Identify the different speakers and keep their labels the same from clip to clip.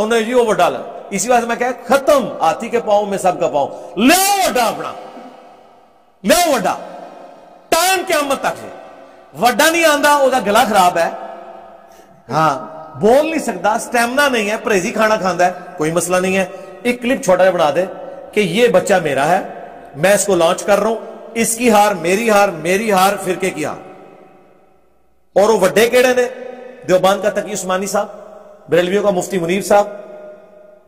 Speaker 1: उन्हें जी वो ओवर डाला इसी वजह मैं कह खत्म हाथी के पाओ में सबका पाओ ले वड्डा अपना ले वड्डा टाइम क्या मत तक वड्डा नहीं आंदा ओदा गला खराब है हाँ बोल नहीं सकता स्टेमिना नहीं है परहेजी खाना खांदा है कोई मसला नहीं है एक क्लिप छोटा बना दे कि ये बच्चा मेरा है मैं इसको लॉन्च कर रहा हूं इसकी हार मेरी हार मेरी हार फिरके की हार और वो वे केड़े ने देवबान का तकी उस्मानी साहब बरेलवियों का मुफ्ती मुनीर साहब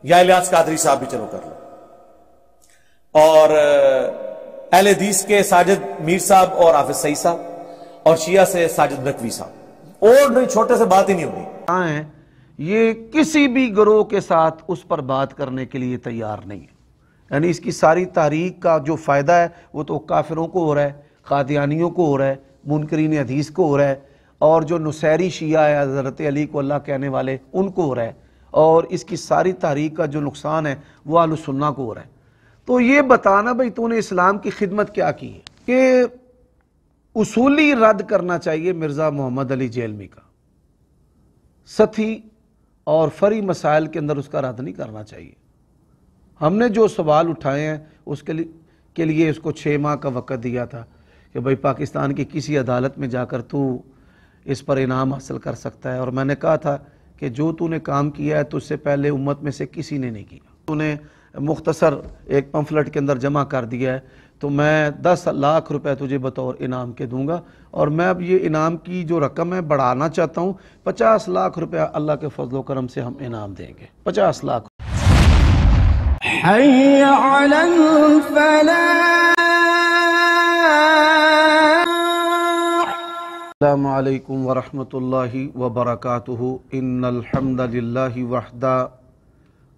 Speaker 1: या इलियास कादरी साहब भी चलो कर लो और एल एदीस के साजिद मीर साहब और हाफिज सई साहब और शिया से साजिद नकवी साहब और नहीं छोटे से बात ही नहीं होगी ये किसी भी ग्रोह के साथ उस पर बात करने के लिए तैयार नहीं है यानी इसकी सारी तारीख का जो फ़ायदा है वो तो काफिरों को हो रहा है कादियानियों को हो रहा है मुनकरीन हदीस को हो रहा है और जो नुसैरी शिया है हज़रत अली को अल्लाह कहने वाले उनको हो रहा है और इसकी सारी तारीख का जो नुकसान है वह आलोसन्ना को हो रहा है तो ये बताना भाई तूने इस्लाम की खिदमत क्या की है कि उसूली रद्द करना चाहिए मिर्ज़ा मोहम्मद अली जेलमी का सथी और फरी मसाइल के अंदर उसका रद्द नहीं करना चाहिए हमने जो सवाल उठाए हैं उसके लिए के लिए उसको छः माह का वक़्त दिया था कि भाई पाकिस्तान की किसी अदालत में जाकर तू इस पर इनाम हासिल कर सकता है और मैंने कहा था कि जो तूने काम किया है तो उससे पहले उम्मत में से किसी ने नहीं किया तूने मुख्तसर एक पम्फलट के अंदर जमा कर दिया है तो मैं दस लाख रुपए तुझे बतौर इनाम के दूंगा और मैं अब ये इनाम की जो रकम है बढ़ाना चाहता हूँ पचास लाख रुपया अल्लाह के फजलो करम से हम इनाम देंगे पचास लाख السلام عليكم ورحمة الله وبركاته إن الحمد لله وحدا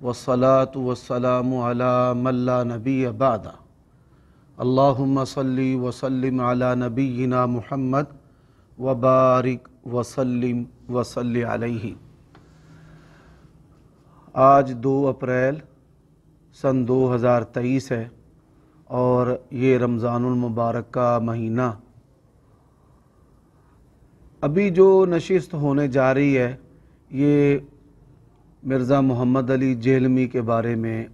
Speaker 1: والصلاة والسلام على من لا نبي بعد اللهم صل وسلم على نبينا محمد وبارك वसल्लम वसल अलैहि आज 2 अप्रैल सन 2023 है और ये रमज़ानमबारक का महीना अभी जो नशस्त होने जा रही है ये मिर्ज़ा मोहम्मद अली जेलमी के बारे में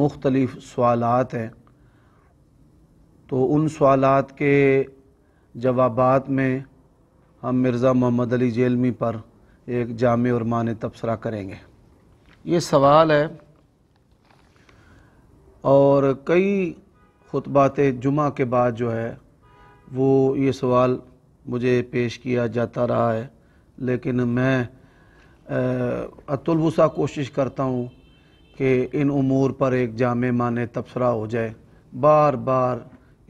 Speaker 1: मुख्तलिफ़ सवाल हैं तो उन सवाल के जवाबात में हम मिर्ज़ा मोहम्मद अली जेलमी पर एक जाम और मान तबसरा करेंगे ये सवाल है और कई खुतबात जुमा के बाद जो है वो ये सवाल मुझे पेश किया जाता रहा है लेकिन मैं अतुलवसा कोशिश करता हूँ कि इन उमूर पर एक जाम माने तबसरा हो जाए बार बार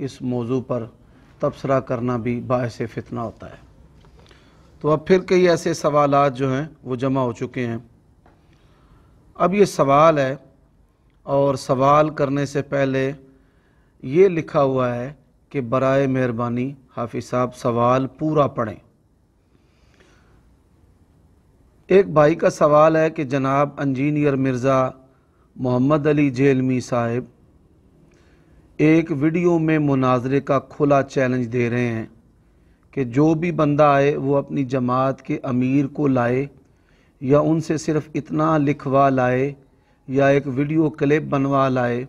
Speaker 1: इस मौजू पर तबसरा करना भी बायस फितना होता है तो अब फिर कई ऐसे सवाल जो हैं वो जमा हो चुके हैं अब ये सवाल है और सवाल करने से पहले ये लिखा हुआ है कि बरए मेहरबानी हाफिज साहब सवाल पूरा पढ़ें एक भाई का सवाल है कि जनाब इंजीनियर मिर्ज़ा मोहम्मद अली जेलमी साहब एक वीडियो में मुनाजरे का खुला चैलेंज दे रहे हैं कि जो भी बंदा आए वो अपनी जमात के अमीर को लाए या उनसे सिर्फ इतना लिखवा लाए या एक वीडियो क्लिप बनवा लाए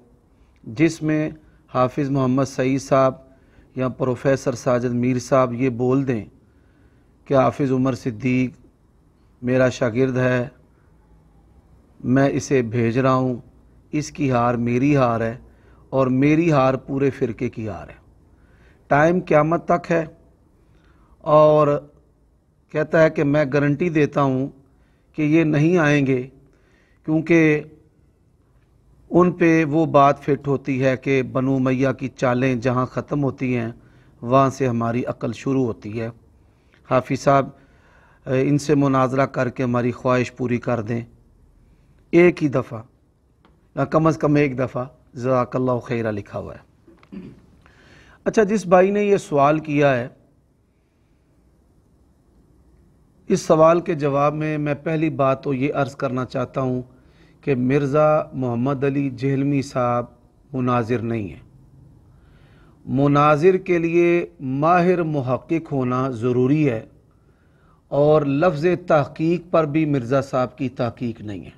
Speaker 1: जिसमें हाफिज़ मोहम्मद सईद साहब या प्रोफेसर साजद मीर साहब ये बोल दें कि हाफिज़ उमर सिद्दीक मेरा शागिर्द है मैं इसे भेज रहा हूँ इसकी हार मेरी हार है और मेरी हार पूरे फ़िरके की हार है टाइम क़्यामत तक है और कहता है कि मैं गारंटी देता हूँ कि ये नहीं आएंगे क्योंकि उन पे वो बात फिट होती है कि बनु मैया की चालें जहाँ ख़त्म होती हैं वहाँ से हमारी अकल शुरू होती है हाफि साहब इनसे मुनाजरा करके हमारी ख्वाहिश पूरी कर दें एक ही दफ़ा कम अज़ कम एक दफ़ा जक़ल्ला खैरा लिखा हुआ है अच्छा जिस भाई ने यह सवाल किया है इस सवाल के जवाब में मैं पहली बात तो ये अर्ज़ करना चाहता हूँ कि मिर्ज़ा मोहम्मद अली जहलमी साहब मुनाजिर नहीं हैं मुनाजिर के लिए माहिर महक़ होना ज़रूरी है और लफ्ज़ तहकीक पर भी मिर्ज़ा साहब की तहकीक नहीं है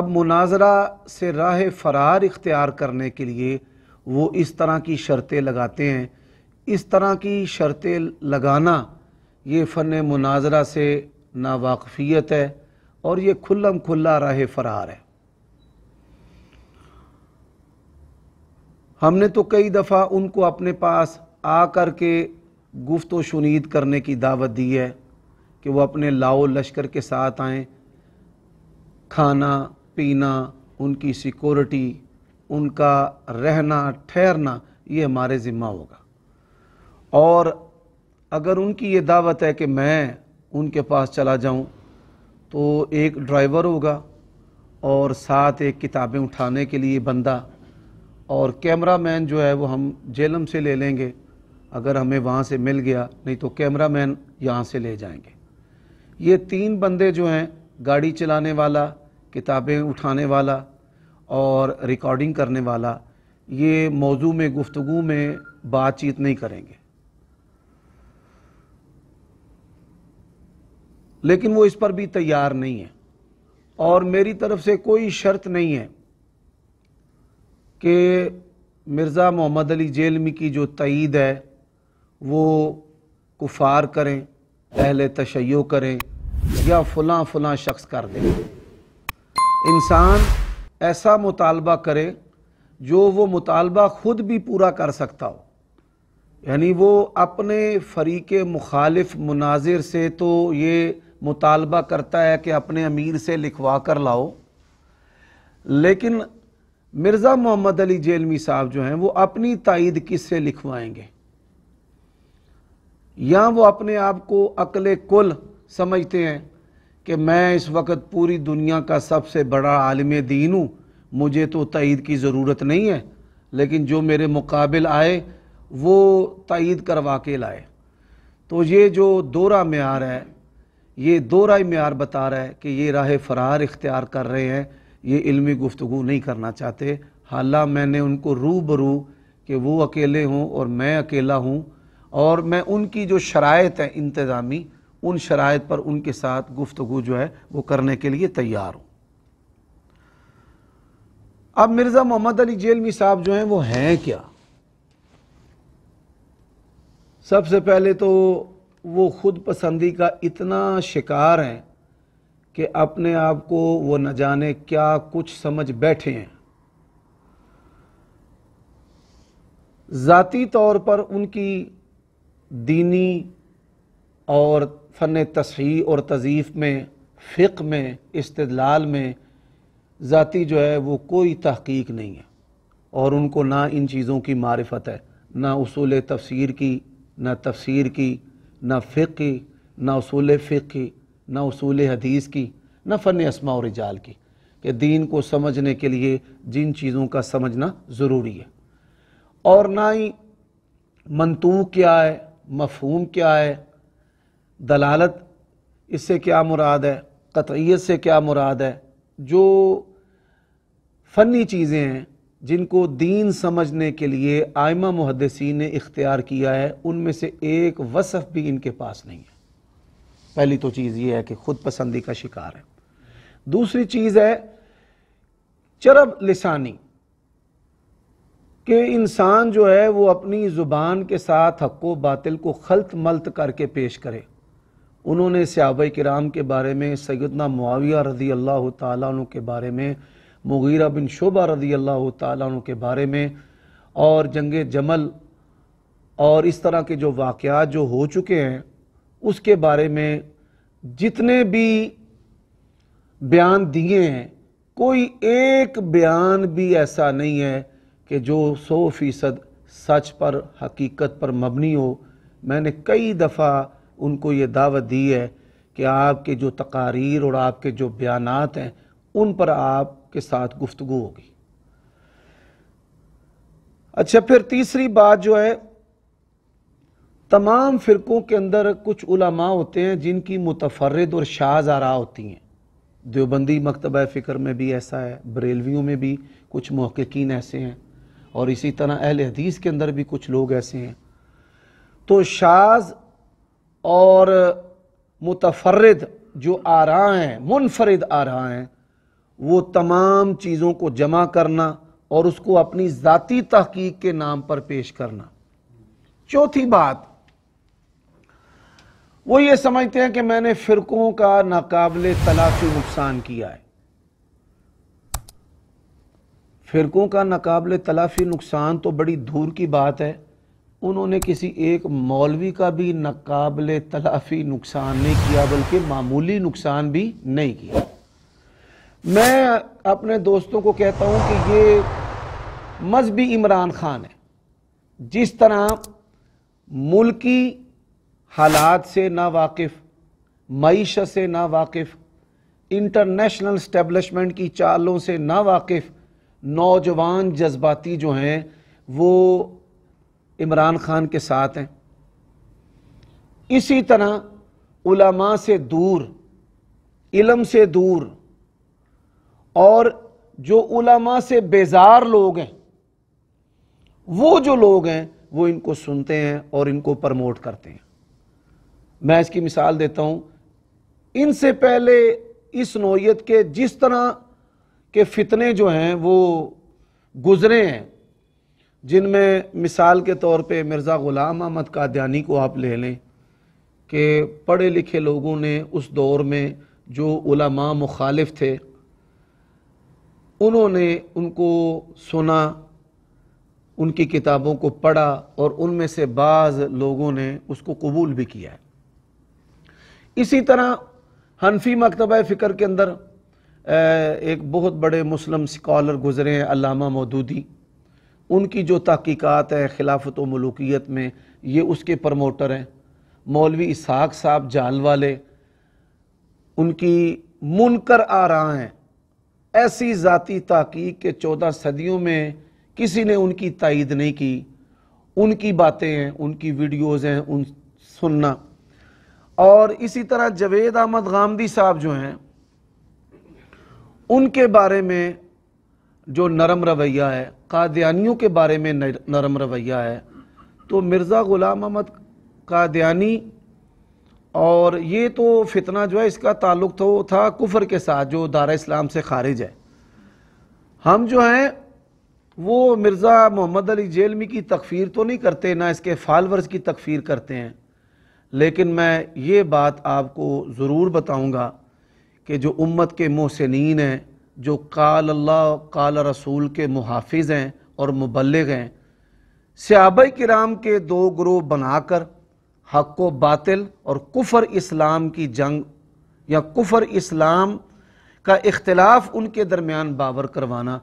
Speaker 1: अब मुनाजरा से राह फरार इख्तियार करने के लिए वो इस तरह की शर्तें लगाते हैं इस तरह की शर्तें लगाना ये फ़न मुनाजरा से नावाकफियत है और ये खुल्लम खुल्ला राह फरार है हमने तो कई दफ़ा उनको अपने पास आ कर के गुफ्त व शुनीद करने की दावत दी है कि वो अपने लाओ लश्कर के साथ आए खाना पीना उनकी सिक्योरिटी उनका रहना ठहरना ये हमारे ज़िम्मा होगा और अगर उनकी ये दावत है कि मैं उनके पास चला जाऊं तो एक ड्राइवर होगा और साथ एक किताबें उठाने के लिए बंदा और कैमरा मैन जो है वो हम जेलम से ले लेंगे अगर हमें वहाँ से मिल गया नहीं तो कैमरा मैन यहाँ से ले जाएंगे ये तीन बंदे जो हैं गाड़ी चलाने वाला किताबें उठाने वाला और रिकॉर्डिंग करने वाला ये मौजू में गुफ्तु में बातचीत नहीं करेंगे लेकिन वो इस पर भी तैयार नहीं है और मेरी तरफ से कोई शर्त नहीं है कि मिर्ज़ा मोहम्मद अली जेलमी की जो तईद है वो कुफार करें अहल तशै करें या फलां फलां शख्स कर दें इंसान ऐसा मुतालबा करे जो वो मुतालबा ख़ुद भी पूरा कर सकता हो यानी वो अपने फरीक मुखालिफ मुनाजिर से तो ये मुतालबा करता है कि अपने अमीर से लिखवा कर लाओ लेकिन मिर्ज़ा मोहम्मद अली जेलमी साहब जो हैं वो अपनी तइद किससे लिखवाएंगे या वो अपने आप को अकल कुल समझते हैं कि मैं इस वक्त पूरी दुनिया का सबसे बड़ा आलम दीन हूँ मुझे तो तइद की ज़रूरत नहीं है लेकिन जो मेरे मुकाबल आए वो तइद करवा के लाए तो ये जो दौरा मैार है ये दो राय मैार बता रहा है कि ये राह फरार इख्तियार कर रहे हैं ये इल्मी गुफ्तु नहीं करना चाहते हालां मैंने उनको रू बरू कि वो अकेले हों और मैं अकेला हूँ और मैं उनकी जो शराय है इंतज़ामी उन शराय पर उनके साथ गुफ्तु जो है वो करने के लिए तैयार हूँ अब मिर्ज़ा मोहम्मद अली जेलमी साहब जो हैं वो हैं क्या सबसे पहले तो वो खुद पसंदी का इतना शिकार हैं कि अपने आप को वो न जाने क्या कुछ समझ बैठे हैं ज़ाती तौर पर उनकी दीनी और फ़न तसी और तज़ीफ़ में फ़िक में इस्तलाल में ज़ाती जो है वो कोई तहकीक नहीं है और उनको ना इन चीज़ों की मारफत है ना उसूल तफसीर की ना तफसीर की ना फ़िक की ना असूल फ़िक की ना असूल हदीस की ना फ़न असमा और जाल की कि दीन को समझने के लिए जिन चीज़ों का समझना ज़रूरी है और ना ही मनतू क्या है मफहूम क्या है दलालत इससे क्या मुराद है कतयत से क्या मुराद है जो फ़नी चीज़ें हैं जिनको दीन समझने के लिए आयमा मुहदसी ने इख्तियार किया है उनमें से एक वसफ़ भी इनके पास नहीं है पहली तो चीज़ ये है कि खुद पसंदी का शिकार है दूसरी चीज़ है चरब लसानी के इंसान जो है वो अपनी ज़ुबान के साथ हक्को बातिल को खलत मलत करके पेश करे उन्होंने सहाब कराम के बारे में सैदना मुआविया रजी अल्लाह तु के बारे में मुगीरा बिन शोबा रदी अल्लाह तु के बारे में और जंग जमल और इस तरह के जो वाक़ जो हो चुके हैं उसके बारे में जितने भी बयान दिए हैं कोई एक बयान भी ऐसा नहीं है कि जो सौ फ़ीसद सच पर हकीकत पर मबनी हो मैंने कई दफ़ा उनको ये दावत दी है कि आपके जो तकारीर और आपके जो बयानात हैं उन पर आप के साथ गुफ्तु होगी अच्छा फिर तीसरी बात जो है तमाम फ़िरक़ों के अंदर कुछ उलमा होते हैं जिनकी मुतफरद और शाज आरा होती हैं देवबंदी मकतब फ़िक्र में भी ऐसा है बरेलवियों में भी कुछ महक्कीन ऐसे हैं और इसी तरह अहल हदीस के अंदर भी कुछ लोग ऐसे हैं तो शाज और मुतफरद जो आरा हैं मुनफरद रहा हैं वो तमाम चीज़ों को जमा करना और उसको अपनी ज़ाती तहकीक के नाम पर पेश करना चौथी बात वो ये समझते हैं कि मैंने फ़िरकों का नाकबले तलाशी नुकसान किया है फ़िरकों का नाकबले तलाफी नुकसान तो बड़ी दूर की बात है उन्होंने किसी एक मौलवी का भी नाकबले तलाफी नुकसान नहीं किया बल्कि मामूली नुकसान भी नहीं किया मैं अपने दोस्तों को कहता हूँ कि ये मजहबी इमरान खान है जिस तरह मुल्की हालात से ना वाकिफ़ मीशत से ना वाकिफ़ इंटरनेशनल स्टेबलिशमेंट की चालों से ना वाकिफ़ नौजवान जज्बाती जो हैं वो इमरान खान के साथ हैं इसी तरह उलमा से दूर इलम से दूर और जो उलमा से बेजार लोग हैं वो जो लोग हैं वो इनको सुनते हैं और इनको प्रमोट करते हैं मैं इसकी मिसाल देता हूँ इनसे पहले इस नोयत के जिस तरह के फितने जो हैं वो गुज़रे हैं जिनमें मिसाल के तौर पे मिर्ज़ा ग़ुलाम अहमद कादयानी को आप ले लें कि पढ़े लिखे लोगों ने उस दौर में जो उलमा मुखालिफ थे उन्होंने उनको सुना उनकी किताबों को पढ़ा और उनमें से बाज़ लोगों ने उसको कबूल भी किया है इसी तरह हनफी मकतब फ़िक्र के अंदर एक बहुत बड़े मुस्लिम स्कॉलर गुज़रे हैं अलामा मौदूदी उनकी जो तहकीक़ात है खिलाफत मलूकियत में ये उसके प्रमोटर हैं मौलवी इसहाक साहब जाल वाले उनकी मुनकर आ रहा हैं ऐसी ज़ाती तहकीक के चौदह सदियों में किसी ने उनकी तइद नहीं की उनकी बातें हैं उनकी वीडियोज़ हैं उन सुनना और इसी तरह जवेद अहमद गामदी साहब जो हैं उनके बारे में जो नरम रवैया है कादियानियों के बारे में नरम रवैया है तो मिर्ज़ा ग़ुलाम अहमद कादियानी और ये तो फितना जो है इसका ताल्लुक तो था कुफर के साथ जो दारा इस्लाम से खारिज है हम जो हैं वो मिर्ज़ा मोहम्मद अली जेलमी की तकफ़ीर तो नहीं करते ना इसके फालवर्स की तकफ़ीर करते हैं लेकिन मैं ये बात आपको ज़रूर बताऊंगा कि जो उम्मत के मोहसिन हैं जो काल अल्लाह काल रसूल के मुहाफ़ हैं और मुबलग हैं सहाब कराम के दो ग्रोह बनाकर हक व बातिल और कुफर इस्लाम की जंग या कुफर इस्लाम का इख्तलाफ उनके दरमियान बावर करवाना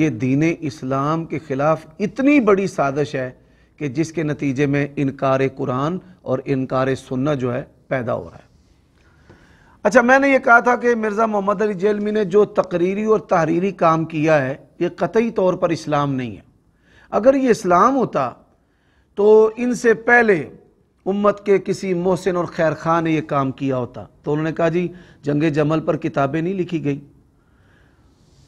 Speaker 1: ये दीन इस्लाम के ख़िलाफ़ इतनी बड़ी साजिश है कि जिसके नतीजे में इनकार कुरान और इनकार सुन्ना जो है पैदा हो रहा है अच्छा मैंने ये कहा था कि मिर्ज़ा मोहम्मद अली जेलमी ने जो तकरीरी और तहरीरी काम किया है ये कतई तौर पर इस्लाम नहीं है अगर ये इस्लाम होता तो इनसे पहले उम्मत के किसी मोहसिन और खैर खां ने यह काम किया होता तो उन्होंने कहा जी जंगे जमल पर किताबें नहीं लिखी गई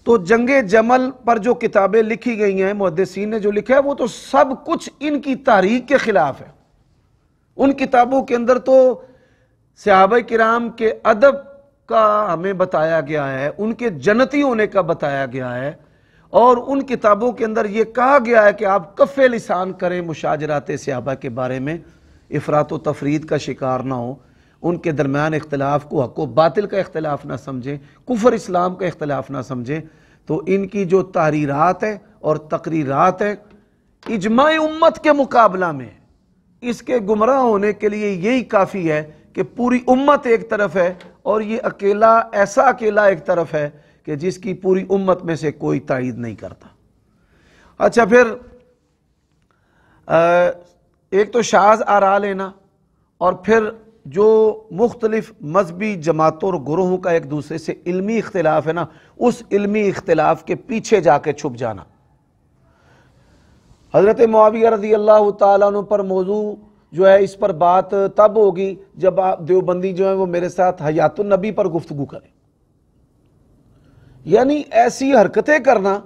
Speaker 1: तो जंग जमल पर जो किताबें लिखी गई हैं मुहदसिन ने जो लिखा है वो तो सब कुछ इनकी तारीख के खिलाफ है उन किताबों के अंदर तो सहाब कराम के अदब का हमें बताया गया है उनके जनती होने का बताया गया है और उन किताबों के अंदर यह कहा गया है कि आप कफ़े लिसान करें मुशाजरात सहाबा के बारे में अफरात व तफरीद का शिकार ना हो उनके दरमियान इख्तलाफ को हक बातिल का इख्तलाफ ना समझें कुफर इस्लाम का इख्तलाफ ना समझें तो इनकी जो तहरीरत है और तकरीरत है इजमा उम्मत के मुकाबला में इसके गुमराह होने के लिए यही काफ़ी है कि पूरी उम्मत एक तरफ है और ये अकेला ऐसा अकेला एक तरफ है कि जिसकी पूरी उम्मत में से कोई तइद नहीं करता अच्छा फिर आ, एक तो शाज आरा लेना और फिर जो मुख्तलिफ मजहबी जमातों और ग्रोहों का एक दूसरे से इल्मी इख्तलाफ है ना उस इल्मी इख्तलाफ के पीछे जाके छुप जाना हज़रत माविया रजी अल्लाह तु पर मौजू जो है इस पर बात तब होगी जब आप देवबंदी जो है वो मेरे साथ हयातुलनबी पर गुफ्तु करें यानी ऐसी हरकतें करना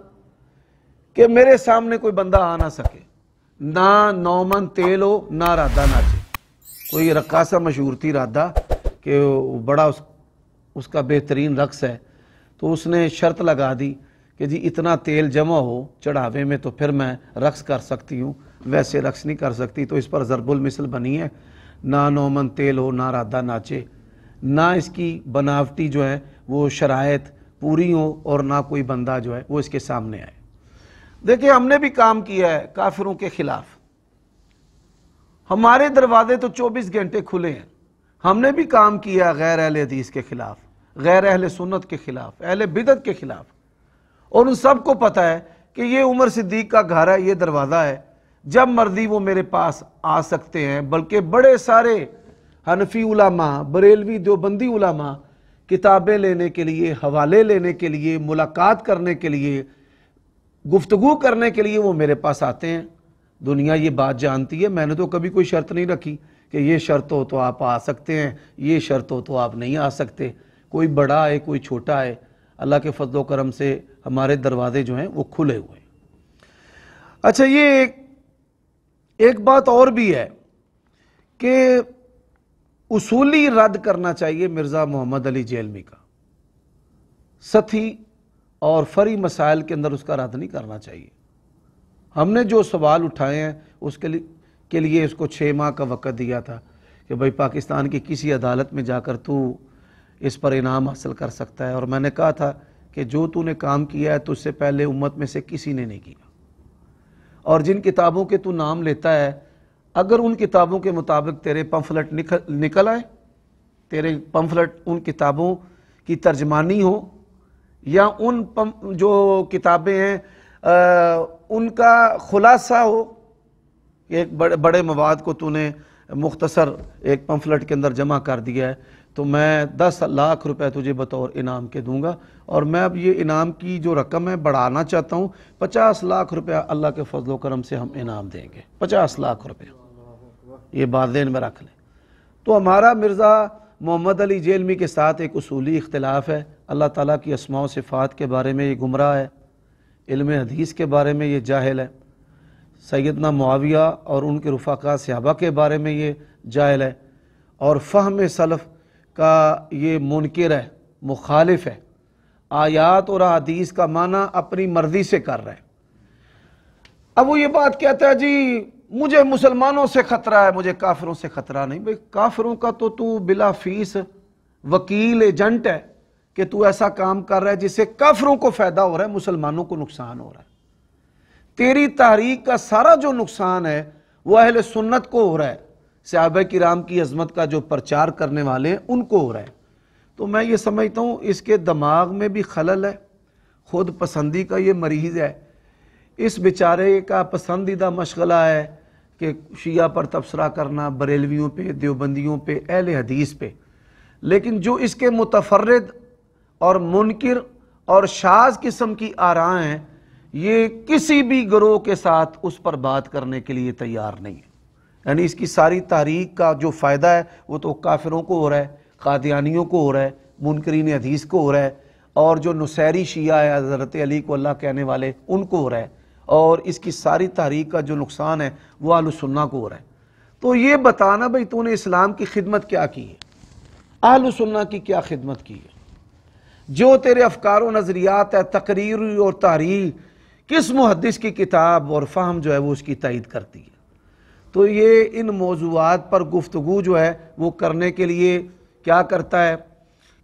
Speaker 1: कि मेरे सामने कोई बंदा आ ना सके ना नौमन तेल हो ना राधा नाचे कोई रकासा मशहूर थी राधा कि बड़ा उस उसका बेहतरीन रक्स है तो उसने शर्त लगा दी कि जी इतना तेल जमा हो चढ़ावे में तो फिर मैं रक्स कर सकती हूँ वैसे रक्स नहीं कर सकती तो इस पर ज़रबुल मिसल बनी है ना नौमन तेल हो ना राधा नाचे ना इसकी बनावटी जो है वो शरात पूरी हो और ना कोई बंदा जो है वो इसके सामने आए देखिए हमने भी काम किया है काफिरों के खिलाफ हमारे दरवाजे तो 24 घंटे खुले हैं हमने भी काम किया गैर अहल हदीस के खिलाफ गैर अहल सुन्नत के खिलाफ अहल बिदत के खिलाफ और उन सबको पता है कि ये उमर सिद्दीक का घर है ये दरवाज़ा है जब मर्जी वो मेरे पास आ सकते हैं बल्कि बड़े सारे हनफी उलामा बरेलवी देवबंदी उलामा किताबें लेने के लिए हवाले लेने के लिए मुलाकात करने के लिए गुफ्तगु करने के लिए वो मेरे पास आते हैं दुनिया ये बात जानती है मैंने तो कभी कोई शर्त नहीं रखी कि ये शर्त हो तो आप आ सकते हैं ये शर्त हो तो आप नहीं आ सकते कोई बड़ा है कोई छोटा है अल्लाह के फजलो करम से हमारे दरवाजे जो हैं वो खुले हुए हैं अच्छा ये एक, एक बात और भी है कि उसूली रद्द करना चाहिए मिर्ज़ा मोहम्मद अली जेलमी का सथी और फरी मसाइल के अंदर उसका रद्द नहीं करना चाहिए हमने जो सवाल उठाए हैं उसके लिए के लिए उसको छः माह का वक़्त दिया था कि भाई पाकिस्तान की किसी अदालत में जाकर तू इस पर इनाम हासिल कर सकता है और मैंने कहा था कि जो तूने काम किया है तो उससे पहले उम्मत में से किसी ने नहीं किया और जिन किताबों के तू नाम लेता है अगर उन किताबों के मुताबिक तेरे पम्फलट निकल निकल आए तेरे पम्फलट उन किताबों की तर्जमानी हो या उन जो किताबें हैं आ, उनका खुलासा हो एक बड़े बड़े मवाद को तूने मुख्तसर एक पम्फलट के अंदर जमा कर दिया है तो मैं दस लाख रुपए तुझे बतौर इनाम के दूंगा और मैं अब ये इनाम की जो रकम है बढ़ाना चाहता हूँ पचास लाख रुपया अल्लाह के फजलो करम से हम इनाम देंगे पचास लाख रुपया ये बात देन में रख लें तो हमारा मिर्ज़ा मोहम्मद अली जेलमी के साथ एक असूली इख्तलाफ है अल्लाह ताला की असमाओ सिफ़ात के बारे में ये गुमराह है इल्म हदीस के बारे में ये जाहिल है सैदना मुआविया और उनके रुफाका सहाबा के बारे में ये जाहिल है और फ़हम सलफ़ का ये मुनकर है मुखालिफ है आयात और अदीस का माना अपनी मर्ज़ी से कर रहे हैं अब वो ये बात कहता है जी मुझे मुसलमानों से ख़तरा है मुझे काफिरों से ख़तरा नहीं भाई काफिरों का तो तू बिला फीस वकील एजेंट है कि तू ऐसा काम कर रहा है जिससे काफरों को फ़ायदा हो रहा है मुसलमानों को नुकसान हो रहा है तेरी तारीख का सारा जो नुकसान है वो अहल सुन्नत को हो रहा है सहाब राम की अजमत का जो प्रचार करने वाले हैं उनको हो रहा है तो मैं ये समझता हूँ इसके दिमाग में भी खलल है खुद पसंदी का ये मरीज़ है इस बेचारे का पसंदीदा मशगला है कि शिया पर तबसरा करना बरेलवियों पे देवबंदियों पे अहल हदीस पे लेकिन जो इसके मुतफरद और मुनकर और शाज किस्म की आराएं ये किसी भी ग्रोह के साथ उस पर बात करने के लिए तैयार नहीं है यानी इसकी सारी तारीख का जो फ़ायदा है वो तो काफिरों को हो रहा है कादियानियों को हो रहा है मुनकरीन अधीस को हो रहा है और जो नुसैरी शिया है हज़रत अली को अल्लाह कहने वाले उनको हो रहा है और इसकी सारी तारीख का जो नुकसान है वह आलोसन्ना को हो रहा है तो ये बताना भाई तूने इस्लाम की खिदमत क्या की है आलोसन्ना की क्या खिदमत की है जो तेरे अफकार व नज़रियात है तकरीर और तारी किस मुहदस की किताब और फ़हम जो है वो उसकी तइद करती है तो ये इन मौजूद पर गुफ्तु जो है वो करने के लिए क्या करता है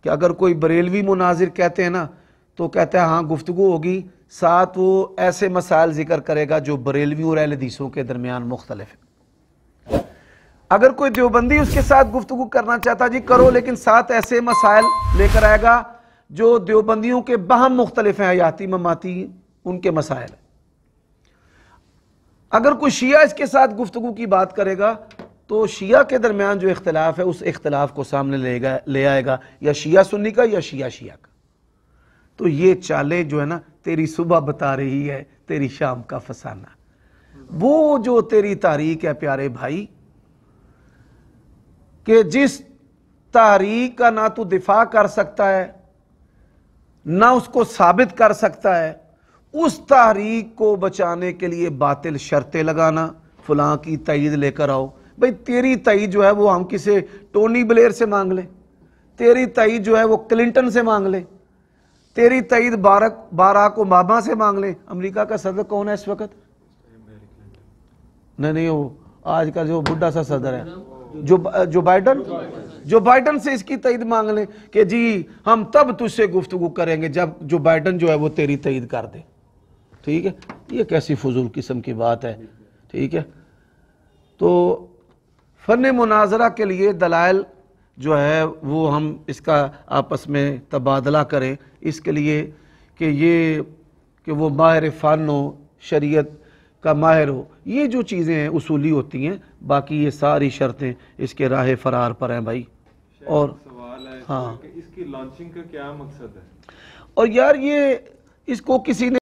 Speaker 1: कि अगर कोई बरेलवी मुनाजिर कहते हैं ना तो कहते हैं हाँ गुफ्तु होगी साथ वो ऐसे मसाइल ज़िक्र करेगा जो बरेलवी और अहलदीसों के दरमियान मुख्तलिफ है अगर कोई देवबंदी उसके साथ गुफ्तु करना चाहता जी करो लेकिन साथ ऐसे मसाइल लेकर आएगा जो देवबंदियों के बहम मुख्तलिफ हैं याती ममाती उनके मसाइल अगर कोई शिया इसके साथ गुफ्तु की बात करेगा तो शिया के दरमियान जो इख्तलाफ है उस इख्तलाफ को सामने लेगा ले आएगा या शिया सुन्नी का या शिया शिया का तो ये चाले जो है ना तेरी सुबह बता रही है तेरी शाम का फसाना वो जो तेरी तारीख है प्यारे भाई के जिस तारीख का ना तू दिफा कर सकता है ना उसको साबित कर सकता है उस तहरीक को बचाने के लिए बातिल शर्तें लगाना फलां की तईद लेकर आओ भाई तेरी तई जो है वो हम किसे टोनी ब्लेयर से मांग लें तेरी तई जो है वो क्लिंटन से मांग लें तेरी तईद बारक बाराक ओबामा से मांग लें अमेरिका का सदर कौन है इस वक्त नहीं नहीं वो आज का जो बुढ़ा सा सदर है जो जो बाइडन जो बाइडन से इसकी तईद मांग लें कि जी हम तब तुझसे गुफ्तगु करेंगे जब जो बाइडन जो है वो तेरी तईद कर दे ठीक है ये कैसी फजूल किस्म की बात है ठीक है तो फ़न मुनाजरा के लिए दलाइल जो है वो हम इसका आपस में तबादला करें इसके लिए कि ये कि वो माहिर हो शरीयत का माहिर हो ये जो चीज़ें हैं उसूली होती हैं बाकी ये सारी शर्तें इसके राह फरार पर हैं भाई और हाँ इसकी लॉन्चिंग का क्या मकसद है और यार ये इसको किसी ने